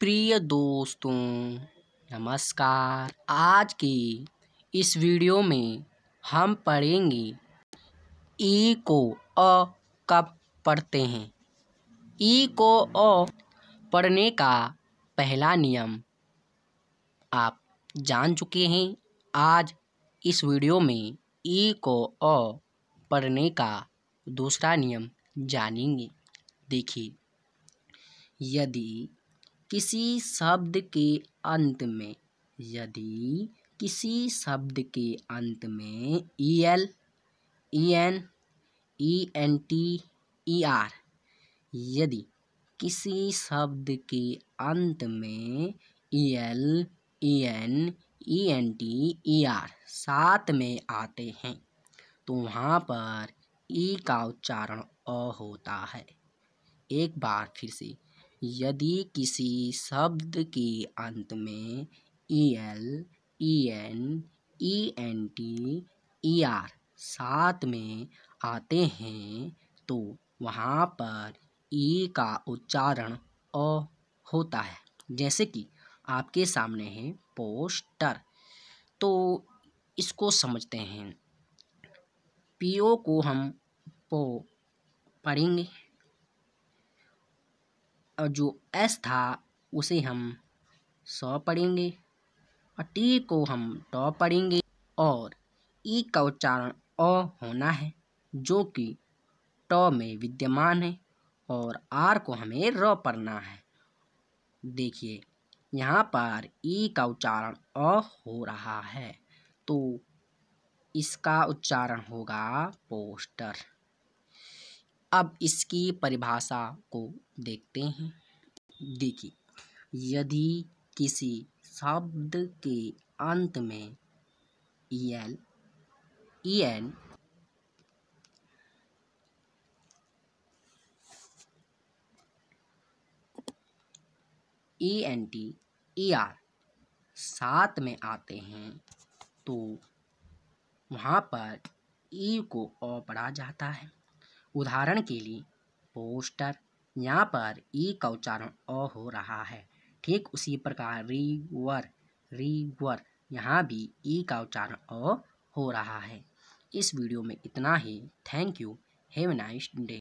प्रिय दोस्तों नमस्कार आज की इस वीडियो में हम पढ़ेंगे ई को अ कब पढ़ते हैं ई को अ पढ़ने का पहला नियम आप जान चुके हैं आज इस वीडियो में ई को अ पढ़ने का दूसरा नियम जानेंगे देखिए यदि किसी शब्द के अंत में यदि किसी शब्द के अंत में E L E N E N T E R यदि किसी शब्द के अंत में E L E N E N T E R साथ में आते हैं तो वहाँ पर ई e का उच्चारण अ होता है एक बार फिर से यदि किसी शब्द के अंत में E L E N E N T E R साथ में आते हैं तो वहाँ पर ई e का उच्चारण अ होता है जैसे कि आपके सामने है पोस्टर तो इसको समझते हैं पी ओ को हम पो पढ़ेंगे और जो एस था उसे हम सौ पढ़ेंगे और टी को हम टॉ पढ़ेंगे और ई का उच्चारण अ होना है जो कि टॉ में विद्यमान है और आर को हमें र पढ़ना है देखिए यहाँ पर ई का उच्चारण अ हो रहा है तो इसका उच्चारण होगा पोस्टर अब इसकी परिभाषा को देखते हैं देखिए यदि किसी शब्द के अंत में L N E N T E R साथ में आते हैं तो वहाँ पर ई e को ओ पढ़ा जाता है उदाहरण के लिए पोस्टर यहाँ पर ई का उच्चारण अ हो रहा है ठीक उसी प्रकार रिवर रिवर यहाँ भी ई का उच्चारण अ हो रहा है इस वीडियो में इतना ही thank you have nice day